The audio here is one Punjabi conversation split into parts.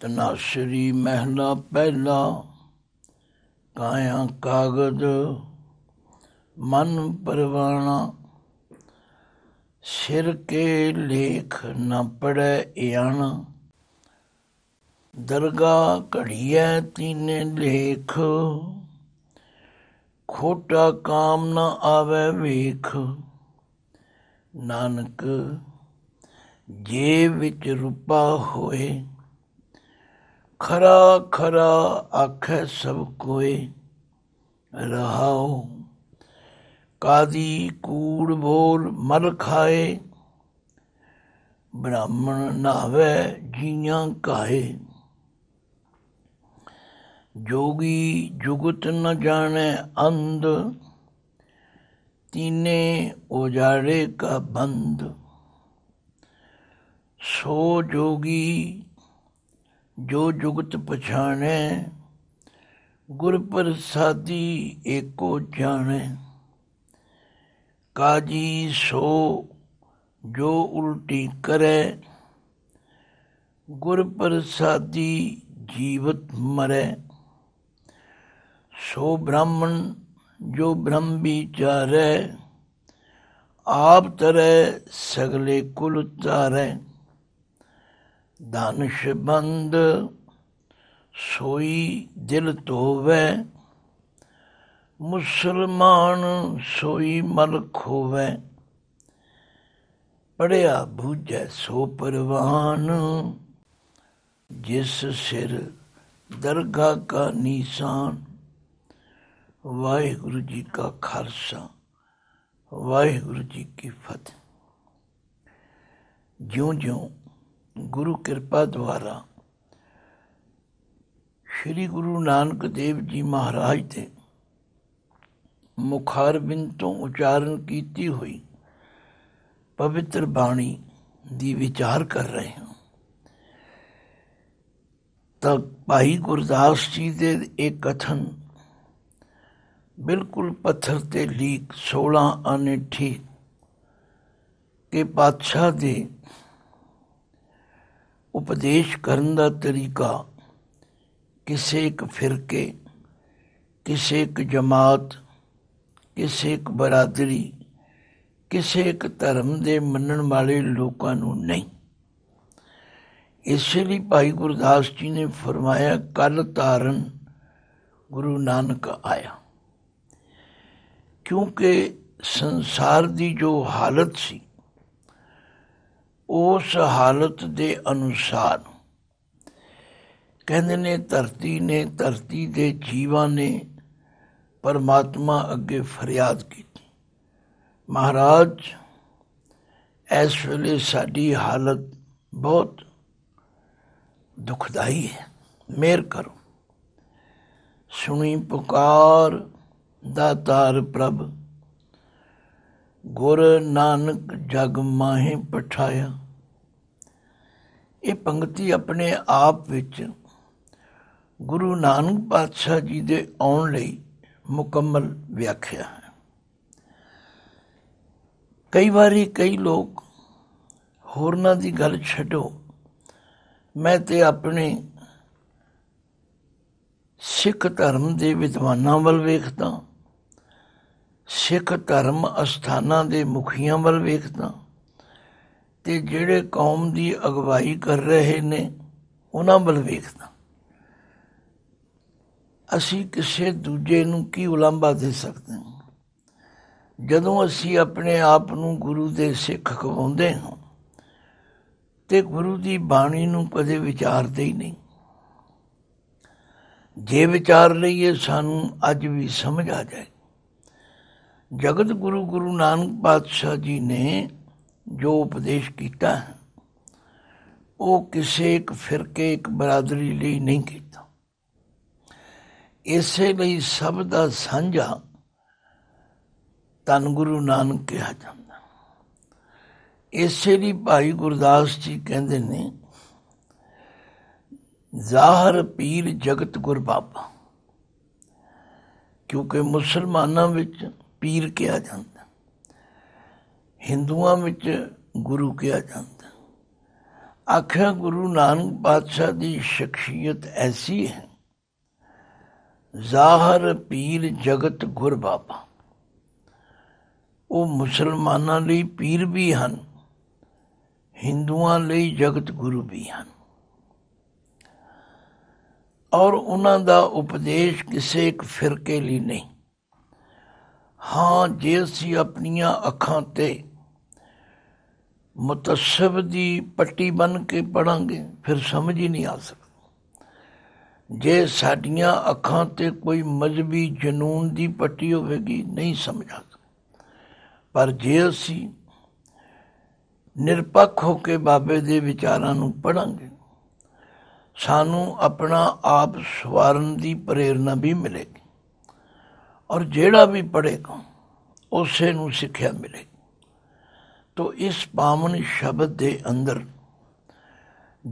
ਤਨਾਸਰੀ ਮਹਿਲਾ ਪਹਿਲਾ ਕਾਇਆ ਕਾਗਜ਼ ਮਨ ਪਰਵਾਣਾ ਸਿਰ ਕੇ ਲੇਖ ਨ ਪੜੈ ਇਆਣ ਦਰਗਾ ਘੜੀਐ ਤੀਨੇ ਲੇਖ ਖੋਟਾ ਕਾਮ ਨਾ ਆਵੇ ਵੇਖ ਨਾਨਕ ਜੇ ਵਿੱਚ ਰੂਪਾ ਹੋਏ ਖਰਾ ਖਰਾ ਆਖੇ ਸਭ ਕੋਏ ਰਹਾਉ ਕਾਦੀ ਕੂੜ ਬੋਲ ਮਲ ਖਾਏ ਬ੍ਰਾਹਮਣ ਨਾਵੇ ਜੀਆਂ ਕਾਏ ਜੋਗੀ ਜੁਗਤ ਨ ਜਾਣੈ ਅੰਧ ਤੀਨੇ ਉਜਾਰੇ ਕਾ ਬੰਦ ਸੋ ਜੋਗੀ ਜੋ ਜੁਗਤ ਪਛਾਣੈ ਗੁਰ ਪ੍ਰਸਾਦੀ ਏਕੋ ਜਾਣੈ ਕਾਜੀ ਸੋ ਜੋ ਉਲਟੀ ਕਰੈ ਗੁਰ ਪ੍ਰਸਾਦੀ ਜੀਵਤ ਮਰੈ ਸੋ ਬ੍ਰਾਹਮਣ ਜੋ ਬ੍ਰਹਮ ਵਿਚਾਰੈ ਆਪ ਤਰੈ ਸਗਲੇ ਕੁਲ ਉਤਾਰੈ ਦਾਨਿਸ਼ ਬੰਦ ਸੋਈ ਦਿਲ ਤੋਵੇ ਮੁਸਲਮਾਨ ਸੋਈ ਮਲ ਖੋਵੇ ਪੜਿਆ ਬੂਝੈ ਸੋ ਪਰਵਾਨ ਜਿਸ ਸਿਰ ਦਰਗਾ ਕਾ ਨਿਸ਼ਾਨ ਵਾਹਿਗੁਰੂ ਜੀ ਕਾ ਖਾਲਸਾ ਵਾਹਿਗੁਰੂ ਜੀ ਕੀ ਫਤਿਹ ਜਿਉਂ-ਜਿਉਂ ਗੁਰੂ ਕਿਰਪਾ ਦੁਆਰਾ ਸ੍ਰੀ ਗੁਰੂ ਨਾਨਕ ਦੇਵ ਜੀ ਮਹਾਰਾਜ ਦੇ ਮੁਖਾਰਬਿੰਦ ਤੋਂ ਉਚਾਰਨ ਕੀਤੀ ਹੋਈ ਪਵਿੱਤਰ ਬਾਣੀ ਦੀ ਵਿਚਾਰ ਕਰ ਰਹੇ ਹਾਂ ਤਾਂ ਭਾਈ ਗੁਰਦਾਸ ਜੀ ਦੇ ਇੱਕ ਕਥਨ ਬਿਲਕੁਲ ਪੱਥਰ ਤੇ ਲੀਕ 16 ਆਨੇ ਠੀਕ ਕਿ ਪਾਤਸ਼ਾਹ ਦੇ ਉਪਦੇਸ਼ ਕਰਨ ਦਾ ਤਰੀਕਾ ਕਿਸੇ ਇੱਕ ਫਿਰਕੇ ਕਿਸੇ ਇੱਕ ਜਮਾਤ ਕਿਸੇ ਇੱਕ ਬਰਾਦਰੀ ਕਿਸੇ ਇੱਕ ਧਰਮ ਦੇ ਮੰਨਣ ਵਾਲੇ ਲੋਕਾਂ ਨੂੰ ਨਹੀਂ ਇਸ ਲਈ ਭਾਈ ਗੁਰਦਾਸ ਜੀ ਨੇ ਫਰਮਾਇਆ ਕਲ ਤਾਰਨ ਗੁਰੂ ਨਾਨਕ ਆਇਆ ਕਿਉਂਕਿ ਸੰਸਾਰ ਦੀ ਜੋ ਹਾਲਤ ਸੀ ਉਸ ਹਾਲਤ ਦੇ ਅਨੁਸਾਰ ਕਹਿੰਦੇ ਨੇ ਧਰਤੀ ਨੇ ਧਰਤੀ ਦੇ ਜੀਵਾਂ ਨੇ ਪਰਮਾਤਮਾ ਅੱਗੇ ਫਰਿਆਦ ਕੀਤੀ ਮਹਾਰਾਜ ਇਸ ਵੇਲੇ ਸਾਡੀ ਹਾਲਤ ਬਹੁਤ ਦੁਖਦਾਈ ਹੈ ਮੇਰ ਕਰੋ ਸੁਣੀ ਪੁਕਾਰ ਦਾਤਾਰ ਪ੍ਰਭ ਗੁਰ ਨਾਨਕ ਜਗ ਮਾਹੇ ਪਠਾਇਆ ਇਹ ਪੰਕਤੀ ਆਪਣੇ ਆਪ ਵਿੱਚ ਗੁਰੂ ਨਾਨਕ ਪਾਤਸ਼ਾਹ ਜੀ ਦੇ ਆਉਣ ਲਈ ਮੁਕੰਮਲ ਵਿਆਖਿਆ ਹੈ ਕਈ ਵਾਰੀ ਕਈ ਲੋਕ ਹੋਰਨਾਂ ਦੀ ਗੱਲ ਛੱਡੋ ਮੈਂ ਤੇ ਆਪਣੇ ਸਿੱਖ ਧਰਮ ਦੇ ਵਿਦਵਾਨਾਂ ਵੱਲ ਵੇਖਦਾ ਸਿੱਖ ਧਰਮ ਅਸਥਾਨਾਂ ਦੇ ਮੁਖੀਆਂ ਵੱਲ ਵੇਖਦਾ ਤੇ ਜਿਹੜੇ ਕੌਮ ਦੀ ਅਗਵਾਈ ਕਰ ਰਹੇ ਨੇ ਉਹਨਾਂ ਵੱਲ ਵੇਖਦਾ ਅਸੀਂ ਕਿਸੇ ਦੂਜੇ ਨੂੰ ਕੀ ਉਲੰਭਾ ਦੇ ਸਕਦੇ ਹਾਂ ਜਦੋਂ ਅਸੀਂ ਆਪਣੇ ਆਪ ਨੂੰ ਗੁਰੂ ਦੇ ਸਿੱਖ ਕਹਾਉਂਦੇ ਹਾਂ ਤੇ ਗੁਰੂ ਦੀ ਬਾਣੀ ਨੂੰ ਕਦੇ ਵਿਚਾਰਦੇ ਹੀ ਨਹੀਂ ਜੇ ਵਿਚਾਰ ਲਈਏ ਸਾਨੂੰ ਅੱਜ ਵੀ ਸਮਝ ਆ ਜਾਏ ਜਗਤ ਗੁਰੂ ਗੁਰੂ ਨਾਨਕ ਪਾਤਸ਼ਾਹ ਜੀ ਨੇ ਜੋ ਉਪਦੇਸ਼ ਕੀਤਾ ਉਹ ਕਿਸੇ ਇੱਕ ਫਿਰਕੇ ਇੱਕ ਬਰਾਦਰੀ ਲਈ ਨਹੀਂ ਕੀਤਾ ਇਸੇ ਲਈ ਸਭ ਦਾ ਸਾਂਝਾ ਤਨ ਗੁਰੂ ਨਾਨਕ ਕਿਹਾ ਜਾਂਦਾ ਇਸੇ ਲਈ ਭਾਈ ਗੁਰਦਾਸ ਜੀ ਕਹਿੰਦੇ ਨੇ ਜ਼ਾਹਰ ਪੀਰ ਜਗਤ ਗੁਰ ਬਾਬਾ ਕਿਉਂਕਿ ਮੁਸਲਮਾਨਾਂ ਵਿੱਚ ਪੀਰ ਕਿਹਾ ਜਾਂਦਾ ਹਿੰਦੂਆਂ ਵਿੱਚ ਗੁਰੂ ਕਿਹਾ ਜਾਂਦਾ ਆਖਿਆ ਗੁਰੂ ਨਾਨਕ ਪਾਤਸ਼ਾਹ ਦੀ ਸ਼ਖਸੀਅਤ ਐਸੀ ਹੈ ਜ਼ਾਹਰ ਪੀਰ ਜਗਤ ਗੁਰ ਬਾਬਾ ਉਹ ਮੁਸਲਮਾਨਾਂ ਲਈ ਪੀਰ ਵੀ ਹਨ ਹਿੰਦੂਆਂ ਲਈ ਜਗਤ ਗੁਰੂ ਵੀ ਹਨ ਔਰ ਉਹਨਾਂ ਦਾ ਉਪਦੇਸ਼ ਕਿਸੇ ਇੱਕ ਫਿਰਕੇ ਲਈ ਨਹੀਂ ਹਾਂ ਜੇ ਅਸੀਂ ਆਪਣੀਆਂ ਅੱਖਾਂ ਤੇ ਮਤਸਬ ਦੀ ਪੱਟੀ ਬਨ ਕੇ ਪੜਾਂਗੇ ਫਿਰ ਸਮਝ ਹੀ ਨਹੀਂ ਆ ਸਕਦਾ ਜੇ ਸਾਡੀਆਂ ਅੱਖਾਂ ਤੇ ਕੋਈ ਮਜ਼ਬੀ ਜਨੂਨ ਦੀ ਪੱਟੀ ਹੋਵੇਗੀ ਨਹੀਂ ਸਮਝ ਆ ਪਰ ਜੇ ਅਸੀਂ ਨਿਰਪੱਖ ਹੋ ਕੇ ਬਾਬੇ ਦੇ ਵਿਚਾਰਾਂ ਨੂੰ ਪੜਾਂਗੇ ਸਾਨੂੰ ਆਪਣਾ ਆਪ ਸਵਾਰਨ ਦੀ ਪ੍ਰੇਰਣਾ ਵੀ ਮਿਲੇਗੀ ਔਰ ਜਿਹੜਾ ਵੀ ਪੜੇਗਾ ਉਸੇ ਨੂੰ ਸਿੱਖਿਆ ਮਿਲੇ ਤੋ ਇਸ ਪਾਵਨ ਸ਼ਬਦ ਦੇ ਅੰਦਰ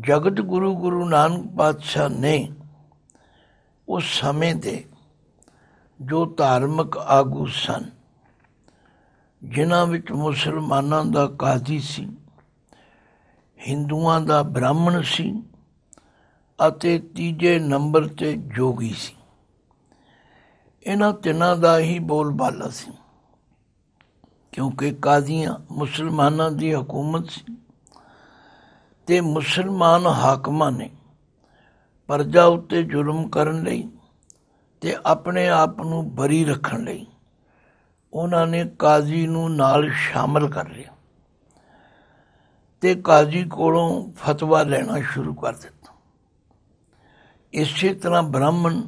ਜਗਤ ਗੁਰੂ ਗੁਰੂ ਨਾਨਕ ਪਾਤਸ਼ਾਹ ਨੇ ਉਸ ਸਮੇਂ ਦੇ ਜੋ ਧਾਰਮਿਕ ਆਗੂ ਸਨ ਜਿਨ੍ਹਾਂ ਵਿੱਚ ਮੁਸਲਮਾਨਾਂ ਦਾ ਕਾਜ਼ੀ ਸੀ ਹਿੰਦੂਆਂ ਦਾ ਬ੍ਰਾਹਮਣ ਸੀ ਅਤੇ ਤੀਜੇ ਨੰਬਰ ਤੇ ਜੋਗੀ ਸੀ ਇਹਨਾਂ ਤਿੰਨਾਂ ਦਾ ਹੀ ਬੋਲ ਬਾਲਾ ਸੀ ਕਿਉਂਕਿ ਕਾਜ਼ੀਆਂ ਮੁਸਲਮਾਨਾਂ ਦੀ ਹਕੂਮਤ ਸੀ ਤੇ ਮੁਸਲਮਾਨ ਹਾਕਮਾਂ ਨੇ ਪਰਜਾ ਉੱਤੇ ਜ਼ੁਲਮ ਕਰਨ ਲਈ ਤੇ ਆਪਣੇ ਆਪ ਨੂੰ ਬਰੀ ਰੱਖਣ ਲਈ ਉਹਨਾਂ ਨੇ ਕਾਜ਼ੀ ਨੂੰ ਨਾਲ ਸ਼ਾਮਲ ਕਰ ਲਿਆ ਤੇ ਕਾਜ਼ੀ ਕੋਲੋਂ ਫਤਵਾ ਲੈਣਾ ਸ਼ੁਰੂ ਕਰ ਦਿੱਤਾ ਇਸੇ ਤਰ੍ਹਾਂ ਬ੍ਰਾਹਮਣ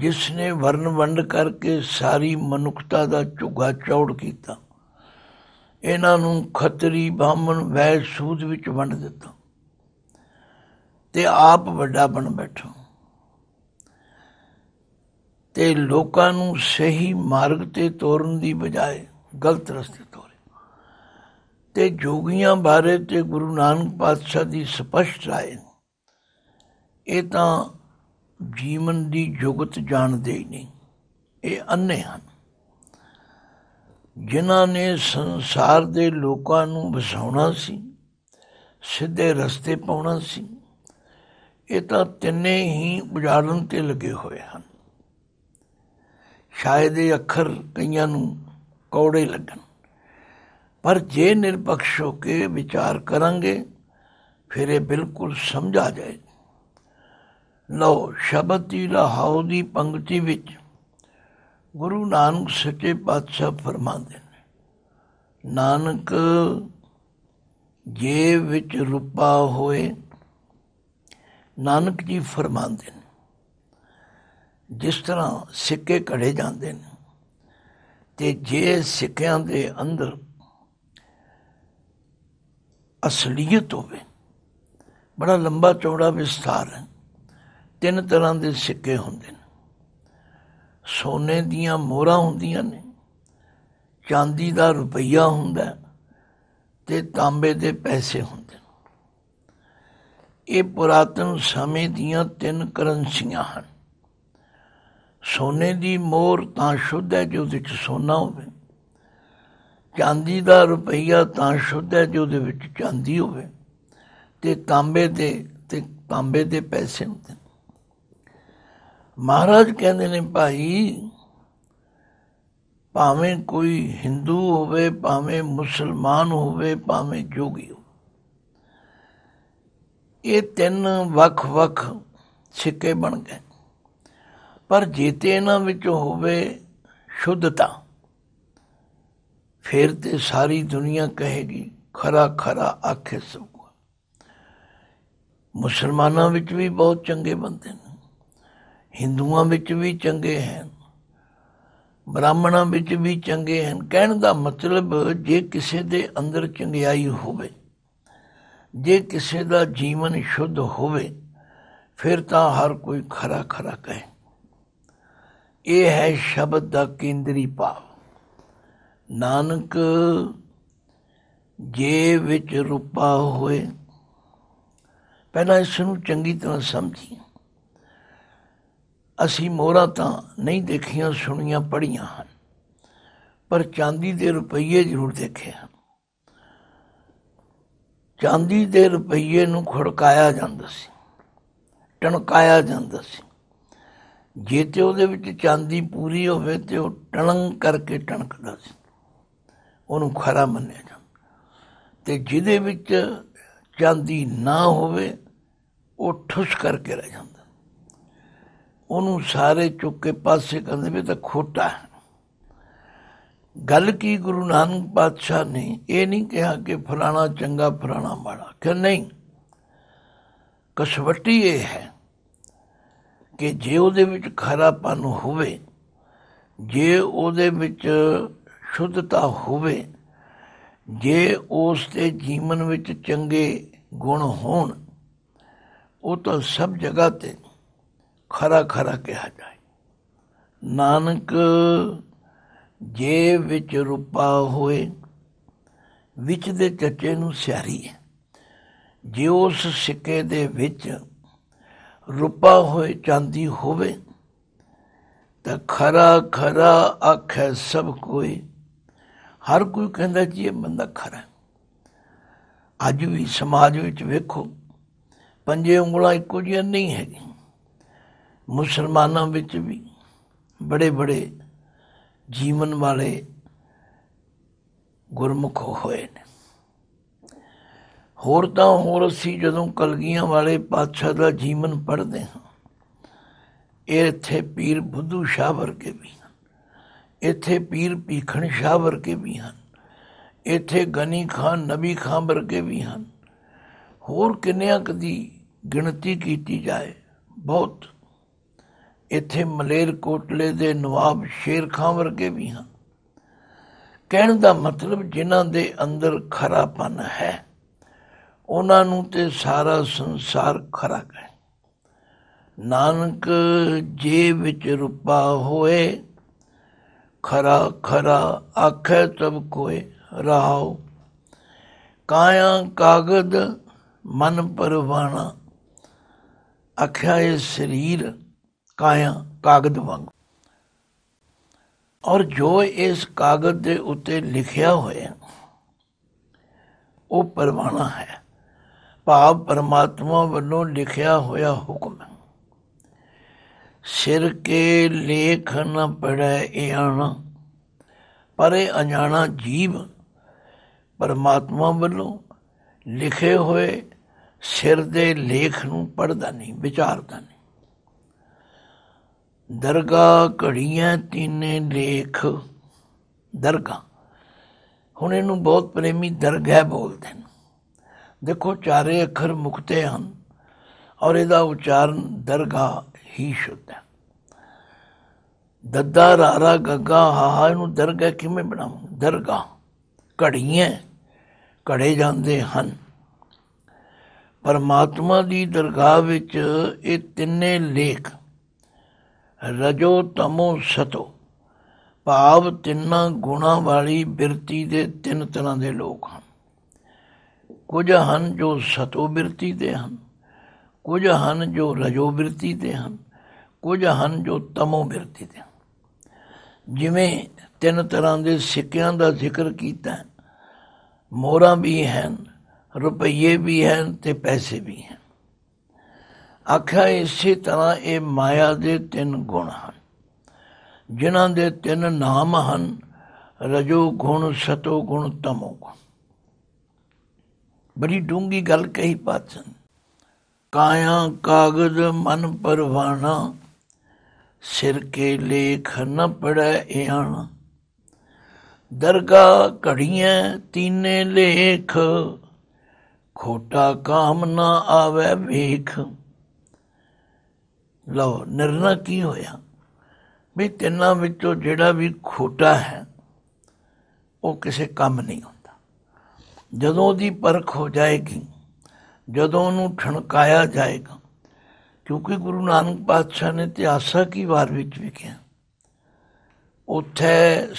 ਜਿਸ ਨੇ ਵਰਨ ਵੰਡ ਕਰਕੇ ਸਾਰੀ ਮਨੁੱਖਤਾ ਦਾ ਝੁਗਾ ਚੌੜ ਕੀਤਾ ਇਹਨਾਂ ਨੂੰ ਖੱਤਰੀ ਬਾਹਮਣ ਵੈ ਸੂਦ ਵਿੱਚ ਵੰਡ ਦਿੱਤਾ ਤੇ ਆਪ ਵੱਡਾ ਬਣ ਬੈਠਾ ਤੇ ਲੋਕਾਂ ਨੂੰ ਸਹੀ ਮਾਰਗ ਤੇ ਤੋਰਨ ਦੀ ਬਜਾਏ ਗਲਤ ਰਸਤੇ ਤੋਰੇ ਤੇ ਜੋਗੀਆਂ ਬਾਰੇ ਤੇ ਗੁਰੂ ਨਾਨਕ ਪਾਤਸ਼ਾਹ ਦੀ ਸਪਸ਼ਟ ਰਾਏ ਇਹ ਤਾਂ ਜੀਵਨ ਦੀ ਜੁਗਤ ਜਾਣਦੇ ਹੀ ਨਹੀਂ ਇਹ ਅੰਨੇ ਹਨ ਜਿਨ੍ਹਾਂ ਨੇ ਸੰਸਾਰ ਦੇ ਲੋਕਾਂ ਨੂੰ ਵਸਾਉਣਾ ਸੀ ਸਿੱਧੇ ਰਸਤੇ ਪਾਉਣਾ ਸੀ ਇਹ ਤਾਂ ਤਿੰਨੇ ਹੀ ਉਜਾੜਨ ਤੇ ਲੱਗੇ ਹੋਏ ਹਨ ਸ਼ਾਇਦ ਇਹ ਅੱਖਰ ਕਈਆਂ ਨੂੰ ਕੌੜੇ ਲੱਗਣ ਪਰ ਜੇ ਨਿਰਪੱਖ ਹੋ ਕੇ ਵਿਚਾਰ ਕਰਾਂਗੇ ਫਿਰ ਇਹ ਬਿਲਕੁਲ ਸਮਝ ਆ ਜਾਏ ਲਓ ਸ਼ਬਦ ਦੀ ਲਾਹੌ ਦੀ ਪੰਕਤੀ ਵਿੱਚ ਗੁਰੂ ਨਾਨਕ ਸੱਚੇ ਪਾਤਸ਼ਾਹ ਫਰਮਾਉਂਦੇ ਨੇ ਨਾਨਕ ਜੇ ਵਿੱਚ ਰੂਪਾ ਹੋਏ ਨਾਨਕ ਜੀ ਫਰਮਾਉਂਦੇ ਨੇ ਜਿਸ ਤਰ੍ਹਾਂ ਸਿੱਕੇ ਘੜੇ ਜਾਂਦੇ ਨੇ ਤੇ ਜੇ ਸਿੱਕਿਆਂ ਦੇ ਅੰਦਰ ਅਸਲੀਅਤ ਹੋਵੇ ਬੜਾ ਲੰਬਾ ਚੌੜਾ ਵਿਸਥਾਰ ਹੈ ਤਿੰਨ ਤਰ੍ਹਾਂ ਦੇ ਸਿੱਕੇ ਹੁੰਦੇ ਨੇ ਸੋਨੇ ਦੀਆਂ ਮੋਹਰਾਂ ਹੁੰਦੀਆਂ ਨੇ ਚਾਂਦੀ ਦਾ ਰੁਪਈਆ ਹੁੰਦਾ ਤੇ ਤਾਂਬੇ ਦੇ ਪੈਸੇ ਹੁੰਦੇ ਇਹ ਪੁਰਾਤਨ ਸਮੇਂ ਦੀਆਂ ਤਿੰਨ ਕਰੰਸੀਆਂ ਹਨ ਸੋਨੇ ਦੀ ਮੋਹਰ ਤਾਂ ਸ਼ੁੱਧ ਹੈ ਜੋ ਵਿੱਚ ਸੋਨਾ ਹੋਵੇ ਚਾਂਦੀ ਦਾ ਰੁਪਈਆ ਤਾਂ ਸ਼ੁੱਧ ਹੈ ਜੋ ਦੇ ਵਿੱਚ ਚਾਂਦੀ ਹੋਵੇ ਤੇ ਤਾਂਬੇ ਦੇ ਤੇ ਤਾਂਬੇ ਦੇ ਪੈਸੇ ਹੁੰਦੇ ਮਹਾਰਾਜ ਕਹਿੰਦੇ ਨੇ ਭਾਈ ਭਾਵੇਂ ਕੋਈ Hindu ਹੋਵੇ ਭਾਵੇਂ ਮੁਸਲਮਾਨ ਹੋਵੇ ਭਾਵੇਂ ਜੋਗੀ ਹੋਵੇ ਇਹ ਤਿੰਨ ਵੱਖ-ਵੱਖ ਛਿੱਕੇ ਬਣ ਗਏ ਪਰ ਤੇ ਇਹਨਾਂ ਵਿੱਚ ਹੋਵੇ ਸ਼ੁੱਧਤਾ ਫਿਰ ਤੇ ਸਾਰੀ ਦੁਨੀਆ ਕਹੇਗੀ ਖਰਾ ਖਰਾ ਆਖੇ ਸਭ ਮੁਸਲਮਾਨਾਂ ਵਿੱਚ ਵੀ ਬਹੁਤ ਚੰਗੇ ਬੰਦੇ ਨੇ ਹਿੰਦੂਆਂ ਵਿੱਚ ਵੀ ਚੰਗੇ ਹਨ ਬ੍ਰਾਹਮਣਾਂ ਵਿੱਚ ਵੀ ਚੰਗੇ ਹਨ ਕਹਿਣ ਦਾ ਮਤਲਬ ਜੇ ਕਿਸੇ ਦੇ ਅੰਦਰ ਚੰਗਿਆਈ ਹੋਵੇ ਜੇ ਕਿਸੇ ਦਾ ਜੀਵਨ ਸ਼ੁੱਧ ਹੋਵੇ ਫਿਰ ਤਾਂ ਹਰ ਕੋਈ ਖਰਾ ਖਰਾ ਕਹੇ ਇਹ ਹੈ ਸ਼ਬਦ ਦਾ ਕੇਂਦਰੀ ਭਾਵ ਨਾਨਕ ਜੇ ਵਿੱਚ ਰੂਪਾ ਹੋਏ ਪਹਿਲਾਂ ਇਸ ਨੂੰ ਚੰਗੀ ਤਰ੍ਹਾਂ ਸਮਝੀ ਅਸੀਂ ਮੋਹਰਾਂ ਤਾਂ ਨਹੀਂ ਦੇਖੀਆਂ ਸੁਣੀਆਂ ਪੜੀਆਂ ਹਨ ਪਰ ਚਾਂਦੀ ਦੇ ਰੁਪਈਏ ਜ਼ਰੂਰ ਦੇਖੇ ਹਨ ਚਾਂਦੀ ਦੇ ਰੁਪਈਏ ਨੂੰ ਖੜਕਾਇਆ ਜਾਂਦਾ ਸੀ ਟਣਕਾਇਆ ਜਾਂਦਾ ਸੀ ਜੇ ਤੇ ਉਹਦੇ ਵਿੱਚ ਚਾਂਦੀ ਪੂਰੀ ਹੋਵੇ ਤੇ ਉਹ ਟਣੰਗ ਕਰਕੇ ਟਣਕਦਾ ਸੀ ਉਹਨੂੰ ਖਰਾ ਮੰਨਿਆ ਜਾਂਦਾ ਤੇ ਜਿਹਦੇ ਵਿੱਚ ਚਾਂਦੀ ਨਾ ਹੋਵੇ ਉਹ ਠੁਸ ਕਰਕੇ ਰਹਿ ਜਾਂਦਾ ਉਹਨੂੰ ਸਾਰੇ ਚੁੱਕ ਕੇ ਪਾਸੇ ਕਹਿੰਦੇ ਵੀ ਤਾਂ ਖੋਟਾ ਹੈ ਗੱਲ ਕੀ ਗੁਰੂ ਨਾਨਕ ਪਾਤਸ਼ਾਹ ਨੇ ਇਹ ਨਹੀਂ ਕਿਹਾ ਕਿ ਫਲਾਣਾ ਚੰਗਾ ਫਲਾਣਾ ਮਾੜਾ ਕਿ ਨਹੀਂ ਕਸਵੱਟੀ ਇਹ ਹੈ ਕਿ ਜੇ ਉਹਦੇ ਵਿੱਚ ਖਰਾਪਨ ਹੋਵੇ ਜੇ ਉਹਦੇ ਵਿੱਚ ਸ਼ੁੱਧਤਾ ਹੋਵੇ ਜੇ ਉਸ ਦੇ ਜੀਵਨ ਵਿੱਚ ਚੰਗੇ ਗੁਣ ਹੋਣ ਉਹ ਤਾਂ ਸਭ ਜਗ੍ਹਾ ਤੇ ਖਰਾ ਖਰਾ ਕਿਹਾ ਜਾਏ ਨਾਨਕ ਜੇ ਵਿੱਚ ਰੁਪਾ ਹੋਏ ਵਿੱਚ ਦੇ ਚੱਚੇ ਨੂੰ ਸਿਆਰੀ ਹੈ ਜੇ ਉਸ ਸਿੱਕੇ ਦੇ ਵਿੱਚ ਰੁਪਾ ਹੋਏ ਚਾਂਦੀ ਹੋਵੇ ਤਾਂ ਖਰਾ ਖਰਾ ਆਖੇ ਸਭ ਕੋਈ ਹਰ ਕੋਈ ਕਹਿੰਦਾ ਜੀ ਇਹ ਬੰਦਾ ਖਰਾ ਅੱਜ ਵੀ ਸਮਾਜ ਵਿੱਚ ਵੇਖੋ ਪੰਜੇ ਉਂਗਲਾਂ ਇੱਕੋ ਜਿਹੀਆਂ ਨਹੀਂ ਹੈਗੀਆਂ ਮੁਸਲਮਾਨਾਂ ਵਿੱਚ ਵੀ ਬੜੇ ਬੜੇ ਜੀਵਨ ਵਾਲੇ ਗੁਰਮੁਖ ਹੋਏ ਨੇ ਹੋਰ ਤਾਂ ਹੋਰ ਸੀ ਜਦੋਂ ਕਲਗੀਆਂ ਵਾਲੇ ਪਾਤਸ਼ਾਹ ਦਾ ਜੀਵਨ ਪੜ੍ਹਦੇ ਹਾਂ ਇੱਥੇ ਪੀਰ ਬੁੱਧੂ ਸ਼ਾਹ ਵਰਗੇ ਵੀ ਹਨ ਇੱਥੇ ਪੀਰ ਪੀਖਣ ਸ਼ਾਹ ਵਰਗੇ ਵੀ ਹਨ ਇੱਥੇ ਗਨੀ ਖਾਨ ਨਬੀ ਖਾਨ ਵਰਗੇ ਵੀ ਹਨ ਹੋਰ ਕਿੰਨਿਆਂ ਕਦੀ ਗਿਣਤੀ ਕੀਤੀ ਜਾਏ ਬਹੁਤ ਇੱਥੇ ਮਲੇਰ ਕੋਟਲੇ ਦੇ ਨਵਾਬ ਸ਼ੇਰ ਖਾਂ ਵਰਗੇ ਵੀ ਹਨ ਕਹਿਣ ਦਾ ਮਤਲਬ ਜਿਨ੍ਹਾਂ ਦੇ ਅੰਦਰ ਖਰਾਪਨ ਹੈ ਉਹਨਾਂ ਨੂੰ ਤੇ ਸਾਰਾ ਸੰਸਾਰ ਖਰਾ ਹੈ ਨਾਨਕ ਜੇ ਵਿੱਚ ਰੁਪਾ ਹੋਏ ਖਰਾ ਖਰਾ ਆਖੇ ਤਬ ਕੋਏ ਰਹਾਉ ਕਾਇਆ ਕਾਗਦ ਮਨ ਪਰਵਾਣਾ ਆਖਿਆ ਇਹ ਸਰੀਰ ਕਾਇਆ ਕਾਗਦ ਵਾਂਗ ਔਰ ਜੋ ਇਸ ਕਾਗਦ ਦੇ ਉੱਤੇ ਲਿਖਿਆ ਹੋਇਆ ਉਹ ਪਰਵਾਣਾ ਹੈ ਭਾਵ ਪਰਮਾਤਮਾ ਵੱਲੋਂ ਲਿਖਿਆ ਹੋਇਆ ਹੁਕਮ ਸਿਰ ਕੇ ਲੇਖ ਨ ਪੜੈ ਇਆਣਾ ਪਰੇ ਅਣਜਾਣਾ ਜੀਵ ਪਰਮਾਤਮਾ ਵੱਲੋਂ ਲਿਖੇ ਹੋਏ ਸਿਰ ਦੇ ਲੇਖ ਨੂੰ ਪੜਦਾ ਨਹੀਂ ਵਿਚਾਰਦਾ ਨਹੀਂ ਦਰਗਾ ਘੜੀਆਂ ਤਿੰਨੇ ਲੇਖ ਦਰਗਾ ਹੁਣ ਇਹਨੂੰ ਬਹੁਤ ਪ੍ਰੇਮੀ ਦਰਗਾ ਬੋਲਦੇ ਨੇ ਦੇਖੋ ਚਾਰੇ ਅੱਖਰ ਮੁਕਤੇ ਹਨ ਔਰ ਇਹਦਾ ਉਚਾਰਨ ਦਰਗਾ ਹੀ ਸ਼ੁੱਧ ਹੈ ਦੱਦਾ ਰਾਰਾ ਗੱਗਾ ਹਾਹਾ ਇਹਨੂੰ ਦਰਗਾ ਕਿਵੇਂ ਬਣਾਵਾਂ ਦਰਗਾ ਘੜੀਆਂ ਘੜੇ ਜਾਂਦੇ ਹਨ ਪਰਮਾਤਮਾ ਦੀ ਦਰਗਾਹ ਵਿੱਚ ਇਹ ਤਿੰਨੇ ਲੇਖ ਰਜੋ ਤਮੋ ਸਤੋ ਭਾਵ ਤਿੰਨਾਂ ਗੁਣਾ ਵਾਲੀ ਬਿਰਤੀ ਦੇ ਤਿੰਨ ਤਰ੍ਹਾਂ ਦੇ ਲੋਕ ਹਨ ਕੁਝ ਹਨ ਜੋ ਸਤੋ ਬਿਰਤੀ ਦੇ ਹਨ ਕੁਝ ਹਨ ਜੋ ਰਜੋ ਬਿਰਤੀ ਦੇ ਹਨ ਕੁਝ ਹਨ ਜੋ ਤਮੋ ਬਿਰਤੀ ਦੇ ਹਨ ਜਿਵੇਂ ਤਿੰਨ ਤਰ੍ਹਾਂ ਦੇ ਸਿੱਕਿਆਂ ਦਾ ਜ਼ਿਕਰ ਕੀਤਾ ਮੋਹਰਾਂ ਵੀ ਹਨ ਰੁਪਈਏ ਵੀ ਹਨ ਤੇ ਪੈਸੇ ਵੀ ਹਨ ਆਖਿਆ ਇਸੇ ਤਰ੍ਹਾਂ ਇਹ ਮਾਇਆ ਦੇ ਤਿੰਨ ਗੁਣ ਹਨ ਜਿਨ੍ਹਾਂ ਦੇ ਤਿੰਨ ਨਾਮ ਹਨ ਰਜੋ ਗੁਣ ਸਤੋ ਗੁਣ ਤਮੋ ਗੁਣ ਬੜੀ ਡੂੰਗੀ ਗੱਲ ਕਹੀ ਪਾਤਸ਼ਾਹ ਕਾਇਆ ਕਾਗਦ ਮਨ ਪਰਵਾਣਾ ਸਿਰ ਕੇ ਲੇਖ ਨ ਪੜੈ ਇਆਣਾ ਦਰਗਾ ਘੜੀਆਂ ਤੀਨੇ ਲੇਖ ਖੋਟਾ ਕਾਮ ਨਾ ਆਵੇ ਵੇਖ ਲਓ ਨਿਰਣਾ ਕੀ ਹੋਇਆ ਵੀ ਤਿੰਨਾਂ ਵਿੱਚੋਂ ਜਿਹੜਾ ਵੀ ਖੋਟਾ ਹੈ ਉਹ ਕਿਸੇ ਕੰਮ ਨਹੀਂ ਹੁੰਦਾ ਜਦੋਂ ਉਹਦੀ ਪਰਖ ਹੋ ਜਾਏਗੀ ਜਦੋਂ ਉਹਨੂੰ ਠਣਕਾਇਆ ਜਾਏਗਾ ਕਿਉਂਕਿ ਗੁਰੂ ਨਾਨਕ ਪਾਤਸ਼ਾਹ ਨੇ ਇਤਿਹਾਸਾ ਕੀ ਵਾਰ ਵਿੱਚ ਵੀ ਕਿਹਾ ਉਥੇ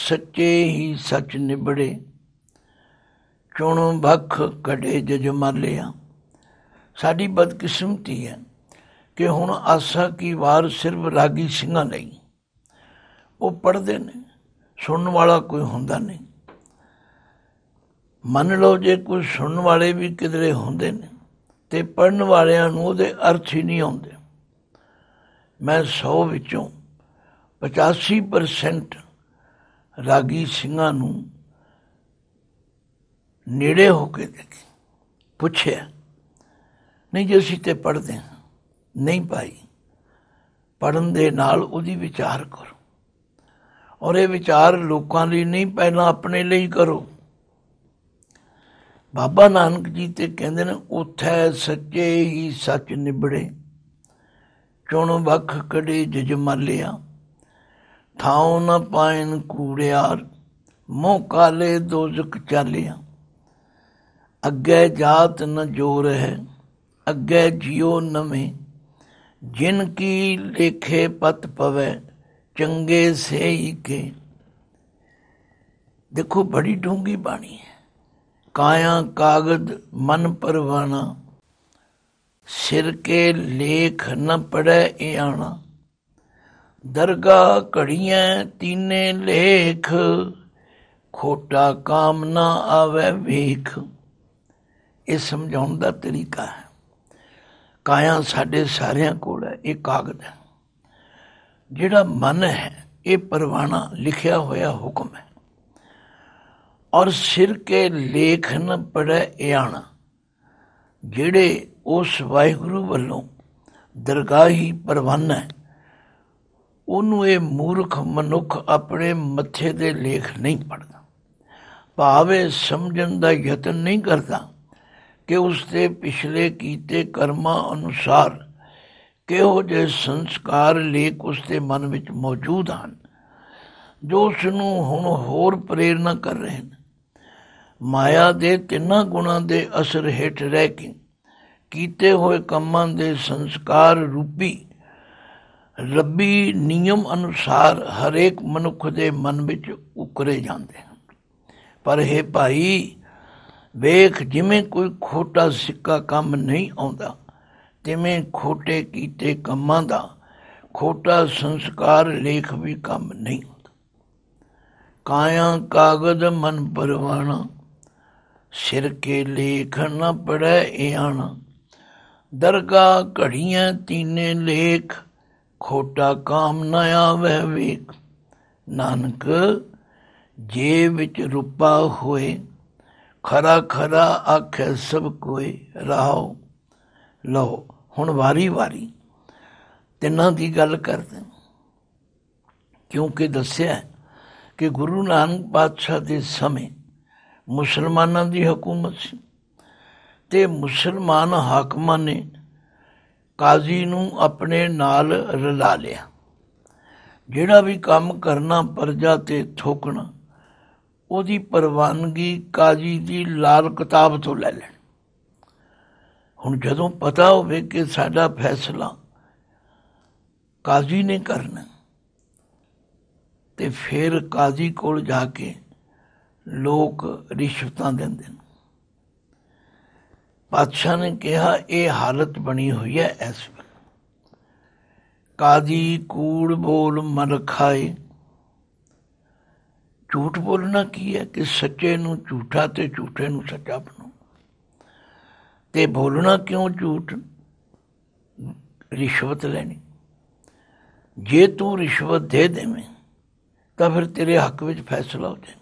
ਸੱਚੇ ਹੀ ਸੱਚ ਨਿਬੜੇ ਚੁਣ ਭਖ ਕਢੇ ਜਜ ਲਿਆ ਸਾਡੀ ਬਦਕਿਸਮਤੀ ਹੈ ਕਿ ਹੁਣ ਆਸਾ ਕੀ ਵਾਰ ਸਿਰਫ ਰਾਗੀ ਸਿੰਘਾਂ ਨਹੀਂ ਉਹ ਪੜਦੇ ਨੇ ਸੁਣਨ ਵਾਲਾ ਕੋਈ ਹੁੰਦਾ ਨਹੀਂ ਮੰਨ ਲਓ ਜੇ ਕੋਈ ਸੁਣਨ ਵਾਲੇ ਵੀ ਕਿਧਰੇ ਹੁੰਦੇ ਨੇ ਤੇ ਪੜਨ ਵਾਲਿਆਂ ਨੂੰ ਉਹਦੇ ਅਰਥ ਹੀ ਨਹੀਂ ਆਉਂਦੇ ਮੈਂ 100 ਵਿੱਚੋਂ 85% ਰਾਗੀ ਸਿੰਘਾਂ ਨੂੰ ਨੇੜੇ ਹੋ ਕੇ ਦੇਖੇ ਪੁੱਛਿਆ ਨਹੀਂ ਜੇ ਅਸੀਂ ਤੇ ਪੜਦੇ ਹਾਂ ਨਹੀਂ ਪਾਈ ਪੜਨ ਦੇ ਨਾਲ ਉਹਦੀ ਵਿਚਾਰ ਕਰੋ ਔਰ ਇਹ ਵਿਚਾਰ ਲੋਕਾਂ ਲਈ ਨਹੀਂ ਪਹਿਲਾਂ ਆਪਣੇ ਲਈ ਕਰੋ ਬਾਬਾ ਨਾਨਕ ਜੀ ਤੇ ਕਹਿੰਦੇ ਨੇ ਉਥੈ ਸੱਚੇ ਹੀ ਸੱਚ ਨਿਬੜੇ ਚੁਣ ਵਖ ਕੜੇ ਲਿਆ ਥਾਉ ਨ ਪਾਇਨ ਕੂੜਿਆਰ ਮੋਹ ਕਾਲੇ ਦੋਜ਼ਖ ਚਾਲਿਆ ਅੱਗੇ ਜਾਤ ਨ ਜੋਰ ਹੈ ਅੱਗੇ ਜਿਉ ਨਵੇਂ ਜਿਨ ਕੀ लेखे ਪਤ ਪਵੇ ਚੰਗੇ ਸੇਈ ਕੇ ਦੇਖੋ ਬੜੀ ਢੂੰਗੀ ਬਾਣੀ ਹੈ ਕਾਇਆ ਕਾਗਦ ਮਨ ਪਰਵਾਣਾ ਸਿਰ ਕੇ ਲੇਖ ਨ ਪੜੈ ਇਹ ਆਣਾ ਦਰਗਾ ਘੜੀਆਂ ਤੀਨੇ ਲੇਖ ਖੋਟਾ ਕਾਮਨਾ ਆਵੇ ਵੇਖ ਇਹ ਸਮਝਾਉਣ ਦਾ ਤਰੀਕਾ ਹੈ ਕਾਇਆ ਸਾਡੇ ਸਾਰਿਆਂ ਕੋਲ ਹੈ ਇਹ ਕਾਗਜ਼ ਹੈ ਜਿਹੜਾ ਮਨ ਹੈ ਇਹ ਪਰਵਾਣਾ ਲਿਖਿਆ ਹੋਇਆ ਹੁਕਮ ਹੈ ਔਰ ਸਿਰ ਕੇ ਲੇਖਨ ਪੜੈ ਇਆਣ ਜਿਹੜੇ ਉਸ ਵਾਹਿਗੁਰੂ ਵੱਲੋਂ ਦਰਗਾਹੀ ਪਰਵਾਨਾ ਉਹਨੂੰ ਇਹ ਮੂਰਖ ਮਨੁੱਖ ਆਪਣੇ ਮੱਥੇ ਦੇ ਲੇਖ ਨਹੀਂ ਪੜਦਾ ਭਾਵੇਂ ਸਮਝਣ ਦਾ ਯਤਨ ਨਹੀਂ ਕਰਦਾ ਕਿ ਉਸ ਦੇ ਪਿਛਲੇ ਕੀਤੇ ਕਰਮਾਂ ਅਨੁਸਾਰ ਕਿਹੋ ਜਿਹੇ ਸੰਸਕਾਰ ਲੇਕ ਉਸ ਦੇ ਮਨ ਵਿੱਚ ਮੌਜੂਦ ਹਨ ਜੋ ਉਸ ਨੂੰ ਹੁਣ ਹੋਰ ਪ੍ਰੇਰਣਾ ਕਰ ਰਹੇ ਹਨ ਮਾਇਆ ਦੇ ਤਿੰਨਾਂ ਗੁਣਾਂ ਦੇ ਅਸਰ ਹੇਠ ਰਹਿ ਕੇ ਕੀਤੇ ਹੋਏ ਕੰਮਾਂ ਦੇ ਸੰਸਕਾਰ ਰੂਪੀ ਰੱਬੀ ਨਿਯਮ ਅਨੁਸਾਰ ਹਰੇਕ ਮਨੁੱਖ ਦੇ ਮਨ ਵਿੱਚ ਉਕਰੇ ਜਾਂਦੇ ਹਨ ਪਰ ਇਹ ਭਾਈ ਵੇਖ ਜਿਵੇਂ ਕੋਈ ਖੋਟਾ ਸਿੱਕਾ ਕੰਮ ਨਹੀਂ ਆਉਂਦਾ ਤਿਵੇਂ ਖੋਟੇ ਕੀਤੇ ਕੰਮਾਂ ਦਾ ਖੋਟਾ ਸੰਸਕਾਰ ਲੇਖ ਵੀ ਕੰਮ ਨਹੀਂ ਆਉਂਦਾ ਕਾਇਆ ਕਾਗਦ ਮਨ ਪਰਵਾਣਾ ਸਿਰ ਕੇ ਲੇਖ ਨਾ ਪੜੈ ਇਆਣਾ ਦਰਗਾ ਘੜੀਆਂ ਤੀਨੇ ਲੇਖ ਖੋਟਾ ਕਾਮ ਨਾ ਆਵੇ ਵੇਖ ਨਾਨਕ ਜੇ ਵਿੱਚ ਰੂਪਾ ਹੋਏ ਖਰਾ ਖਰਾ ਆਖੇ ਸਭ ਕੋਈ ਰਹਾਓ ਲਓ ਹੁਣ ਵਾਰੀ ਵਾਰੀ ਤਿੰਨਾਂ ਦੀ ਗੱਲ ਕਰਦੇ ਕਿਉਂਕਿ ਦੱਸਿਆ ਕਿ ਗੁਰੂ ਨਾਨਕ ਪਾਤਸ਼ਾਹ ਦੇ ਸਮੇਂ ਮੁਸਲਮਾਨਾਂ ਦੀ ਹਕੂਮਤ ਸੀ ਤੇ ਮੁਸਲਮਾਨ ਹਾਕਮਾਂ ਨੇ ਕਾਜ਼ੀ ਨੂੰ ਆਪਣੇ ਨਾਲ ਰਲਾ ਲਿਆ ਜਿਹੜਾ ਵੀ ਕੰਮ ਕਰਨਾ ਪਰਜਾ ਤੇ ਥੋਕਣਾ ਉਹਦੀ ਪਰਵਾਨਗੀ ਕਾਜੀ ਦੀ ਲਾਲ ਕਿਤਾਬ ਤੋਂ ਲੈ ਲੈਣ ਹੁਣ ਜਦੋਂ ਪਤਾ ਹੋਵੇ ਕਿ ਸਾਡਾ ਫੈਸਲਾ ਕਾਜੀ ਨੇ ਕਰਨਾ ਤੇ ਫਿਰ ਕਾਜੀ ਕੋਲ ਜਾ ਕੇ ਲੋਕ ਰਿਸ਼ਵਤਾਂ ਦਿੰਦੇ ਨੇ ਪਾਤਸ਼ਾਹ ਨੇ ਕਿਹਾ ਇਹ ਹਾਲਤ ਬਣੀ ਹੋਈ ਹੈ ਇਸ ਵੇਲੇ ਕਾਜੀ ਕੂੜ ਬੋਲ ਮਨ ਖਾਏ ਝੂਠ ਬੋਲਣਾ ਕੀ ਹੈ ਕਿ ਸੱਚੇ ਨੂੰ ਝੂਠਾ ਤੇ ਝੂਠੇ ਨੂੰ ਸੱਚਾ ਬਣਾਓ ਤੇ ਬੋਲਣਾ ਕਿਉਂ ਝੂਠ ਰਿਸ਼ਵਤ ਲੈਣੀ ਜੇ ਤੂੰ ਰਿਸ਼ਵਤ ਦੇ ਦੇਵੇਂ ਤਾਂ ਫਿਰ ਤੇਰੇ ਹੱਕ ਵਿੱਚ ਫੈਸਲਾ ਹੋ ਜਾਏ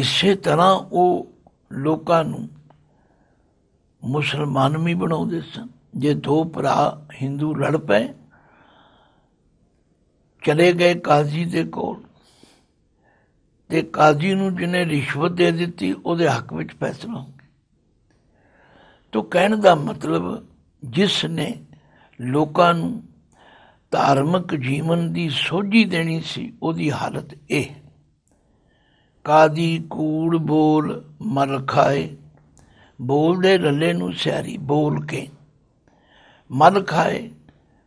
ਇਸੇ ਤਰ੍ਹਾਂ ਉਹ ਲੋਕਾਂ ਨੂੰ ਮੁਸਲਮਾਨ ਵੀ ਬਣਾਉਂਦੇ ਸਨ ਜੇ ਦੋ ਭਰਾ ਹਿੰਦੂ ਲੜ ਪਏ ਚਲੇ ਗਏ ਕਾਜ਼ੀ ਦੇ ਕੋਲ ਤੇ ਕਾਜ਼ੀ ਨੂੰ ਜਿਹਨੇ ਰਿਸ਼ਵਤ ਦੇ ਦਿੱਤੀ ਉਹਦੇ ਹੱਕ ਵਿੱਚ ਫੈਸਲਾ ਹੋ ਗਿਆ ਤੋਂ ਕਹਿਣ ਦਾ ਮਤਲਬ ਜਿਸ ਨੇ ਲੋਕਾਂ ਨੂੰ ਧਾਰਮਿਕ ਜੀਵਨ ਦੀ ਸੋਝੀ ਦੇਣੀ ਸੀ ਉਹਦੀ ਹਾਲਤ ਇਹ ਕਾਦੀ ਕੂੜ ਬੋਲ ਮਰ ਖਾਏ ਬੋਲਦੇ ਰੱਲੇ ਨੂੰ ਸਿਆਰੀ ਬੋਲ ਕੇ ਮਨ ਖਾਏ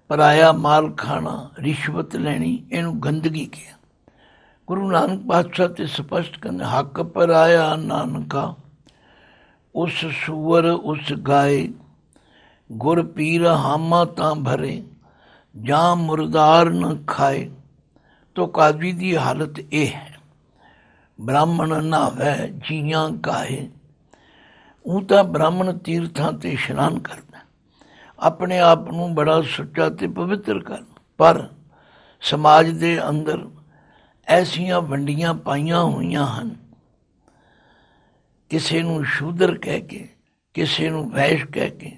ਪਰਾਇਆ ਮਾਲ ਖਾਣਾ ਰਿਸ਼ਵਤ ਲੈਣੀ ਇਹਨੂੰ ਗੰਦਗੀ ਕਿਹਾ ਗੁਰੂ ਨਾਨਕ ਪਾਤਸ਼ਾਹ ਤੇ ਸਪਸ਼ਟ ਕਰਨ ਹੱਕ ਪਰਾਇਆ ਨਾਨਕਾ ਉਸ ਸੂਰ ਉਸ ਗਾਏ ਗੁਰ ਪੀਰ ਹਾਮਾ ਤਾਂ ਭਰੇ ਜਾਂ ਮੁਰਦਾਰ ਨ ਖਾਏ ਤੋ ਕਾਜ਼ੀ ਦੀ ਹਾਲਤ ਇਹ ਹੈ ਬ੍ਰਾਹਮਣ ਹੈ ਜੀਆਂ ਕਾਹੇ ਉਹ ਤਾਂ ਬ੍ਰਾਹਮਣ ਤੀਰਥਾਂ ਤੇ ਇਸ਼ਨਾਨ ਕਰ ਆਪਣੇ ਆਪ ਨੂੰ ਬੜਾ ਸੁੱਚਾ ਤੇ ਪਵਿੱਤਰ ਕਰ ਪਰ ਸਮਾਜ ਦੇ ਅੰਦਰ ਐਸੀਆਂ ਵੰਡੀਆਂ ਪਾਈਆਂ ਹੋਈਆਂ ਹਨ ਕਿਸੇ ਨੂੰ ਸ਼ੂਦਰ ਕਹਿ ਕੇ ਕਿਸੇ ਨੂੰ ਵੈਸ਼ ਕਹਿ ਕੇ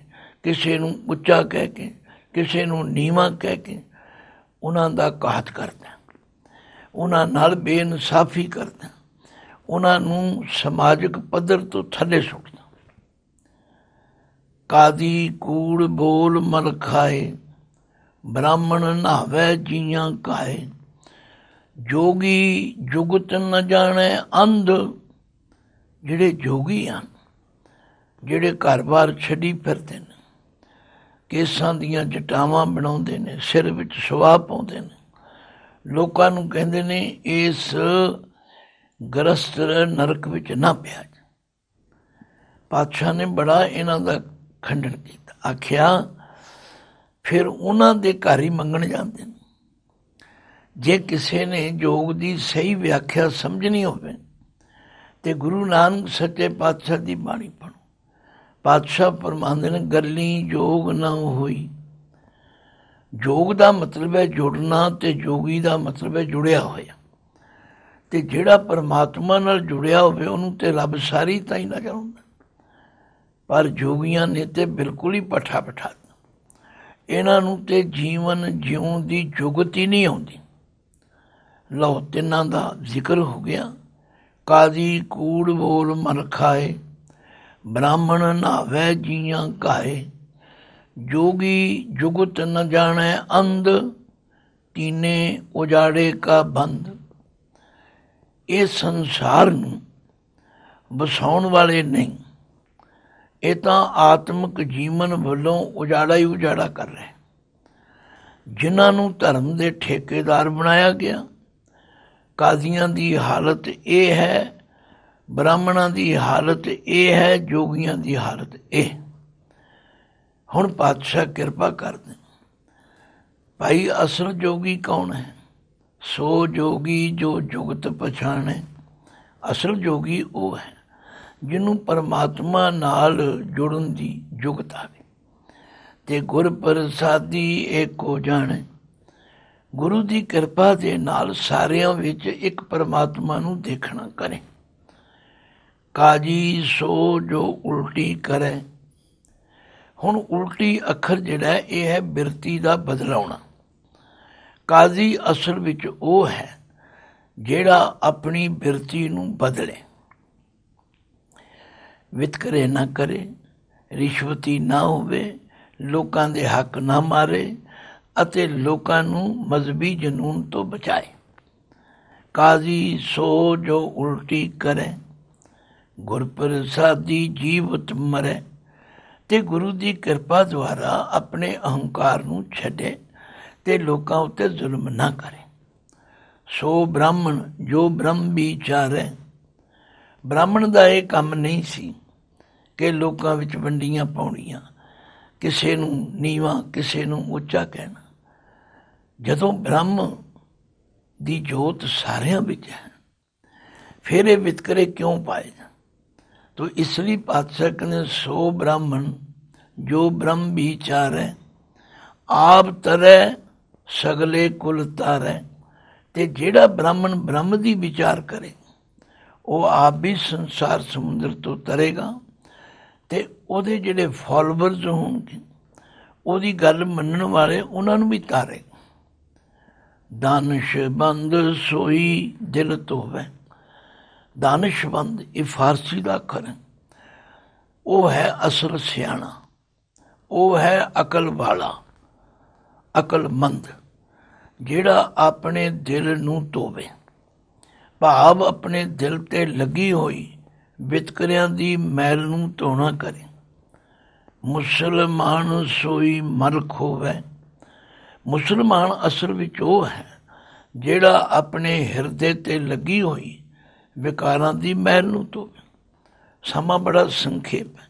ਕਿਸੇ ਨੂੰ ਉੱਚਾ ਕਹਿ ਕੇ ਕਿਸੇ ਨੂੰ ਨੀਵਾ ਕਹਿ ਕੇ ਉਹਨਾਂ ਦਾ ਕਾਹਤ ਕਰਦਾ ਉਹਨਾਂ ਨਾਲ ਬੇਇਨਸਾਫੀ ਕਰਦਾ ਉਹਨਾਂ ਨੂੰ ਸਮਾਜਿਕ ਪੱਧਰ ਤੋਂ ਥੱਲੇ ਸੁੱਟਦਾ ਕਾਦੀ ਕੂੜ ਬੋਲ ਮਲ ਖਾਏ ਬ੍ਰਾਹਮਣ ਨਾਵੇ ਜੀਆਂ ਕਾਏ ਜੋਗੀ ਜੁਗਤ ਨ ਜਾਣੇ ਅੰਧ ਜਿਹੜੇ ਜੋਗੀ ਆ ਜਿਹੜੇ ਘਰ-ਬਾਰ ਛੱਡੀ ਫਿਰਦੇ ਨੇ ਕੇਸਾਂ ਦੀਆਂ ਜਟਾਵਾਂ ਬਣਾਉਂਦੇ ਨੇ ਸਿਰ ਵਿੱਚ ਸੁਆਹ ਪਾਉਂਦੇ ਨੇ ਲੋਕਾਂ ਨੂੰ ਕਹਿੰਦੇ ਨੇ ਇਸ ਗ੍ਰਸਤ ਨਰਕ ਵਿੱਚ ਨਾ ਪਿਆ ਪਾਤਸ਼ਾਹ ਨੇ ਬੜਾ ਇਹਨਾਂ ਦਾ ਖੰਡਨ ਕੀਤਾ ਆਖਿਆ ਫਿਰ ਉਹਨਾਂ ਦੇ ਘਰ ਹੀ ਮੰਗਣ ਜਾਂਦੇ ਨੇ ਜੇ ਕਿਸੇ ਨੇ ਜੋਗ ਦੀ ਸਹੀ ਵਿਆਖਿਆ ਸਮਝਣੀ ਹੋਵੇ ਤੇ ਗੁਰੂ ਨਾਨਕ ਸੱਚੇ ਪਾਤਸ਼ਾਹ ਦੀ ਬਾਣੀ ਪੜੋ ਪਾਤਸ਼ਾਹ ਪਰਮਾਨੰਦ ਨੇ ਗੱਲੀ ਜੋਗ ਨਾ ਹੋਈ ਜੋਗ ਦਾ ਮਤਲਬ ਹੈ ਜੁੜਨਾ ਤੇ ਜੋਗੀ ਦਾ ਮਤਲਬ ਹੈ ਜੁੜਿਆ ਹੋਇਆ ਤੇ ਜਿਹੜਾ ਪਰਮਾਤਮਾ ਨਾਲ ਜੁੜਿਆ ਹੋਵੇ ਉਹਨੂੰ ਤੇ ਰੱਬ ਸਾਰੀ ਤਾਈ ਨਜ਼ਰ ਆਉਂਦਾ ਪਰ ਜੋਗੀਆਂ ਨੇ ਤੇ ਬਿਲਕੁਲ ਹੀ ਪੱਠਾ ਪਠਾ ਇਹਨਾਂ ਨੂੰ ਤੇ ਜੀਵਨ ਜਿਉਣ ਦੀ ਜੁਗਤ ਹੀ ਨਹੀਂ ਆਉਂਦੀ ਲਓ ਤਿੰਨਾਂ ਦਾ ਜ਼ਿਕਰ ਹੋ ਗਿਆ ਕਾਜ਼ੀ ਕੂੜ ਬੋਲ ਮਨ ਖਾਏ ਬ੍ਰਾਹਮਣ ਨਾਵੇ ਜੀਆਂ ਕਾਏ ਜੋਗੀ ਜੁਗਤ ਨ ਜਾਣੈ ਅੰਧ ਤੀਨੇ ਉਜਾੜੇ ਕਾ ਬੰਦ ਇਹ ਸੰਸਾਰ ਨੂੰ ਬਸਾਉਣ ਵਾਲੇ ਨਹੀਂ ਇਹ ਤਾਂ ਆਤਮਿਕ ਜੀਵਨ ਵੱਲੋਂ ਉਜਾੜਾ ਹੀ ਉਜਾੜਾ ਕਰ ਰਹੇ ਜਿਨ੍ਹਾਂ ਨੂੰ ਧਰਮ ਦੇ ਠੇਕੇਦਾਰ ਬਣਾਇਆ ਗਿਆ ਕਾਜ਼ੀਆਂ ਦੀ ਹਾਲਤ ਇਹ ਹੈ ਬ੍ਰਾਹਮਣਾਂ ਦੀ ਹਾਲਤ ਇਹ ਹੈ ਜੋਗੀਆਂ ਦੀ ਹਾਲਤ ਇਹ ਹੁਣ ਪਾਤਸ਼ਾਹ ਕਿਰਪਾ ਕਰ ਦੇ ਭਾਈ ਅਸਲ ਜੋਗੀ ਕੌਣ ਹੈ ਸੋ ਜੋਗੀ ਜੋ ਜੁਗਤ ਪਛਾਣੇ ਅਸਲ ਜੋਗੀ ਉਹ ਹੈ ਜਿਹਨੂੰ ਪਰਮਾਤਮਾ ਨਾਲ ਜੁੜਨ ਦੀ ਯੋਗਤਾ ਆਵੇ ਤੇ ਗੁਰ ਪ੍ਰਸਾਦੀ ਏਕੋ ਹੋ ਜਾਣੇ ਗੁਰੂ ਦੀ ਕਿਰਪਾ ਦੇ ਨਾਲ ਸਾਰਿਆਂ ਵਿੱਚ ਇੱਕ ਪਰਮਾਤਮਾ ਨੂੰ ਦੇਖਣਾ ਕਰੇ ਕਾਜੀ ਸੋ ਜੋ ਉਲਟੀ ਕਰੇ ਹੁਣ ਉਲਟੀ ਅੱਖਰ ਜਿਹੜਾ ਇਹ ਹੈ ਬਿਰਤੀ ਦਾ ਬਦਲਾਉਣਾ ਕਾਜ਼ੀ ਅਸਲ ਵਿੱਚ ਉਹ ਹੈ ਜਿਹੜਾ ਆਪਣੀ ਬਿਰਤੀ ਨੂੰ ਬਦਲੇ ਵਿਤਕਰੇ ਨਾ ਕਰੇ ਰਿਸ਼ਵਤੀ ਨਾ ਹੋਵੇ ਲੋਕਾਂ ਦੇ ਹੱਕ ਨਾ ਮਾਰੇ ਅਤੇ ਲੋਕਾਂ ਨੂੰ ਮਜ਼ਬੀ ਜਨੂਨ ਤੋਂ ਬਚਾਏ ਕਾਜ਼ੀ ਸੋ ਜੋ ਉਲਟੀ ਕਰੇ ਗੁਰਪ੍ਰਸਾਦੀ ਜੀਵਤ ਮਰੇ ਤੇ ਗੁਰੂ ਦੀ ਕਿਰਪਾ ਦੁਆਰਾ ਆਪਣੇ ਅਹੰਕਾਰ ਨੂੰ ਛੱਡੇ ਤੇ ਲੋਕਾਂ ਉੱਤੇ ਜ਼ੁਲਮ ਨਾ ਕਰੇ ਸੋ ਬ੍ਰਾਹਮਣ ਜੋ ਬ੍ਰਹਮ ਵਿਚਾਰੇ ਬ੍ਰਾਹਮਣ ਦਾ ਇਹ ਕੰਮ ਨਹੀਂ ਸੀ ਕਿ ਲੋਕਾਂ ਵਿੱਚ ਵੰਡੀਆਂ ਪਾਉਣੀਆਂ ਕਿਸੇ ਨੂੰ ਨੀਵਾ ਕਿਸੇ ਨੂੰ ਉੱਚਾ ਕਹਿਣਾ ਜਦੋਂ ਬ੍ਰਹਮ ਦੀ ਜੋਤ ਸਾਰਿਆਂ ਵਿੱਚ ਹੈ ਫਿਰ ਇਹ ਵਿਤਕਰੇ ਕਿਉਂ ਪਾਏ ਤੋ ਇਸ ਲਈ ਪਾਤਸ਼ਾਹ ਕਹਿੰਦੇ ਸੋ ਬ੍ਰਾਹਮਣ ਜੋ ਬ੍ਰਹਮ ਵਿਚਾਰ ਹੈ ਆਪ ਤਰੈ ਸਗਲੇ ਕੁਲ ਤਾਰੈ ਤੇ ਜਿਹੜਾ ਬ੍ਰਾਹਮਣ ਬ੍ਰਹਮ ਦੀ ਵਿਚਾਰ ਕਰੇ ਉਹ ਆਪ ਵੀ ਸੰਸਾਰ ਸਮੁੰਦਰ ਤੋਂ ਤਰੇਗਾ ਤੇ ਉਹਦੇ ਜਿਹੜੇ ਫਾਲੋਅਰਸ ਹੋਣਗੇ ਉਹਦੀ ਗੱਲ ਮੰਨਣ ਵਾਲੇ ਉਹਨਾਂ ਨੂੰ ਵੀ ਤਾਰੇ ਦਾਨਿਸ਼ਬੰਦ ਸੋਈ ਦਿਲ ਤੋਵੇ ਦਾਨਿਸ਼ਬੰਦ ਇਹ ਫਾਰਸੀ ਦਾ ਅੱਖਰ ਹੈ ਉਹ ਹੈ ਅਸਲ ਸਿਆਣਾ ਉਹ ਹੈ ਅਕਲ ਵਾਲਾ ਅਕਲਮੰਦ ਜਿਹੜਾ ਆਪਣੇ ਦਿਲ ਨੂੰ ਤੋਵੇ ਭਾਵ ਆਪਣੇ ਦਿਲ ਤੇ ਲੱਗੀ ਹੋਈ ਬਿਤਕਰਿਆਂ ਦੀ ਮੈਲ ਨੂੰ ਧੋਣਾ ਕਰੇ ਮੁਸਲਮਾਨ ਸੋਈ ਮਲਕ ਹੋਵੇ ਮੁਸਲਮਾਨ ਅਸਲ ਵਿੱਚ ਉਹ ਹੈ ਜਿਹੜਾ ਆਪਣੇ ਹਿਰਦੇ ਤੇ ਲੱਗੀ ਹੋਈ ਵਿਕਾਰਾਂ ਦੀ ਮੈਲ ਨੂੰ ਧੋਵੇ ਸਮਾਂ ਬੜਾ ਸੰਖੇਪ ਹੈ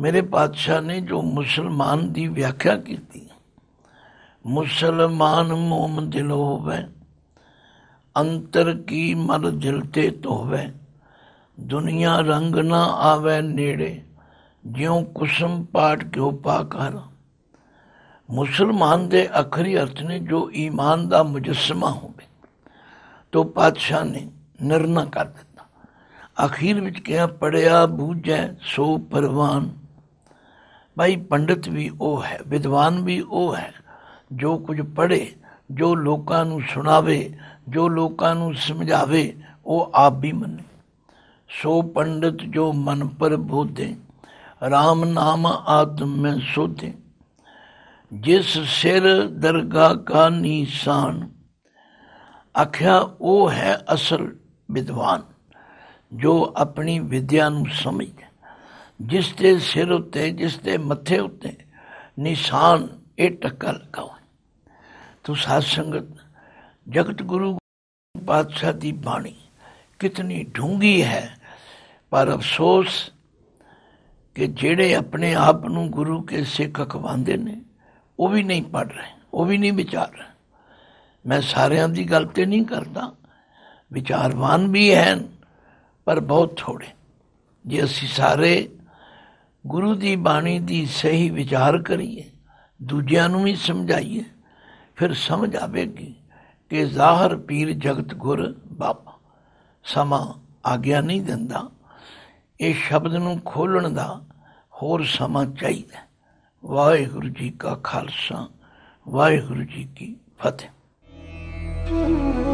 ਮੇਰੇ ਪਾਤਸ਼ਾਹ ਨੇ ਜੋ ਮੁਸਲਮਾਨ ਦੀ ਵਿਆਖਿਆ ਕੀਤੀ ਮੁਸਲਮਾਨ ਮੂਮ ਦਿਲ ਹੋਵੇ ਅੰਤਰ ਕੀ ਮਰ ਜਲਤੇ ਤੋਵੇ ਧੋਵੇ ਦੁਨੀਆ ਰੰਗ ਨਾ ਆਵੇ ਨੇੜੇ ਜਿਉ ਕੁਸਮ ਪਾਟ ਕਿਉ ਪਾ ਕਰ ਮੁਸਲਮਾਨ ਦੇ ਅਖਰੀ ਅਰਥ ਨੇ ਜੋ ਈਮਾਨ ਦਾ ਮੁਜਸਮਾ ਹੋਵੇ ਤੋ ਪਾਤਸ਼ਾਹ ਨੇ ਨਿਰਣਾ ਕਰ ਦਿੱਤਾ ਅਖੀਰ ਵਿੱਚ ਕਿਹਾ ਪੜਿਆ ਬੂਝੈ ਸੋ ਪਰਵਾਨ ਭਾਈ ਪੰਡਿਤ ਵੀ ਉਹ ਹੈ ਵਿਦਵਾਨ ਵੀ ਉਹ ਹੈ ਜੋ ਕੁਝ ਪੜੇ ਜੋ ਲੋਕਾਂ ਨੂੰ ਸੁਣਾਵੇ ਜੋ ਲੋਕਾਂ ਨੂੰ ਸਮਝਾਵੇ ਉਹ ਆਪ ਵੀ ਮੰਨੇ ਸੋ ਪੰਡਿਤ ਜੋ ਮਨ ਪਰ बोधे RAM ਨਾਮ ਆਤਮ ਮੈਂ ਸੋਧੇ ਜਿਸ ਸਿਰ ਦਰਗਾਹ ਕਾ ਨਿਸ਼ਾਨ ਆਖਿਆ ਉਹ ਹੈ ਅਸਲ ਵਿਦਵਾਨ ਜੋ ਆਪਣੀ ਵਿਦਿਆ ਨੂੰ ਸਮਝ ਜਿਸ ਦੇ ਸਿਰ ਉੱਤੇ ਜਿਸ ਦੇ ਮੱਥੇ ਉੱਤੇ ਨਿਸ਼ਾਨ ਇਹ ਟੱਕਾ ਲਗਾਉ ਤੂੰ ਸਾਧ ਸੰਗਤ ਜਗਤ ਗੁਰੂ ਪਾਤਸ਼ਾਹ ਦੀ ਬਾਣੀ ਕਿਤਨੀ ਢੂੰਗੀ ਹੈ ਪਰ ਅਫਸੋਸ ਕਿ ਜਿਹੜੇ ਆਪਣੇ ਆਪ ਨੂੰ ਗੁਰੂ ਕੇ ਸਿੱਖ ਅਖਵਾਉਂਦੇ ਨੇ ਉਹ ਵੀ ਨਹੀਂ ਪੜ ਰਹੇ ਉਹ ਵੀ ਨਹੀਂ ਵਿਚਾਰ ਰਹੇ ਮੈਂ ਸਾਰਿਆਂ ਦੀ ਗੱਲ ਤੇ ਨਹੀਂ ਕਰਦਾ ਵਿਚਾਰਵਾਨ ਵੀ ਹਨ ਪਰ ਬਹੁਤ ਥੋੜੇ ਜੇ ਅਸੀਂ ਸਾਰੇ ਗੁਰੂ ਦੀ ਬਾਣੀ ਦੀ ਸਹੀ ਵਿਚਾਰ ਕਰੀਏ ਦੂਜਿਆਂ ਨੂੰ ਵੀ ਸਮਝਾਈਏ ਫਿਰ ਸਮਝ ਆਵੇਗੀ ਕਿ ਜ਼ਾਹਰ ਪੀਰ ਜਗਤ ਗੁਰ ਬਾਪ ਸਮਾਂ ਆਗਿਆ ਨਹੀਂ ਦਿੰਦਾ ਇਹ ਸ਼ਬਦ ਨੂੰ ਖੋਲਣ ਦਾ ਹੋਰ ਸਮਾਂ ਚਾਹੀਦਾ ਵਾਹਿਗੁਰੂ ਜੀ ਕਾ ਖਾਲਸਾ ਵਾਹਿਗੁਰੂ ਜੀ ਕੀ ਫਤਿਹ